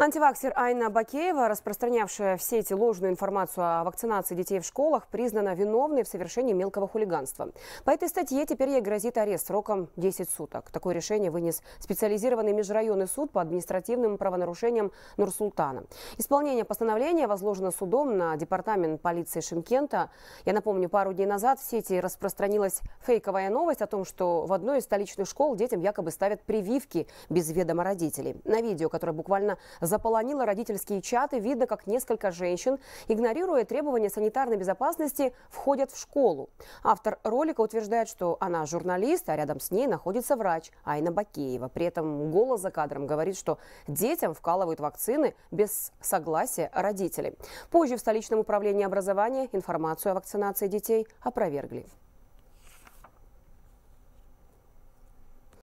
Антиваксер Айна Бакеева, распространявшая в сети ложную информацию о вакцинации детей в школах, признана виновной в совершении мелкого хулиганства. По этой статье теперь ей грозит арест сроком 10 суток. Такое решение вынес специализированный межрайонный суд по административным правонарушениям Нурсултана. Исполнение постановления возложено судом на департамент полиции Шимкента. Я напомню, пару дней назад в сети распространилась фейковая новость о том, что в одной из столичных школ детям якобы ставят прививки без ведома родителей. На видео, которое буквально заполонила родительские чаты. Видно, как несколько женщин, игнорируя требования санитарной безопасности, входят в школу. Автор ролика утверждает, что она журналист, а рядом с ней находится врач Айна Бакеева. При этом голос за кадром говорит, что детям вкалывают вакцины без согласия родителей. Позже в столичном управлении образования информацию о вакцинации детей опровергли.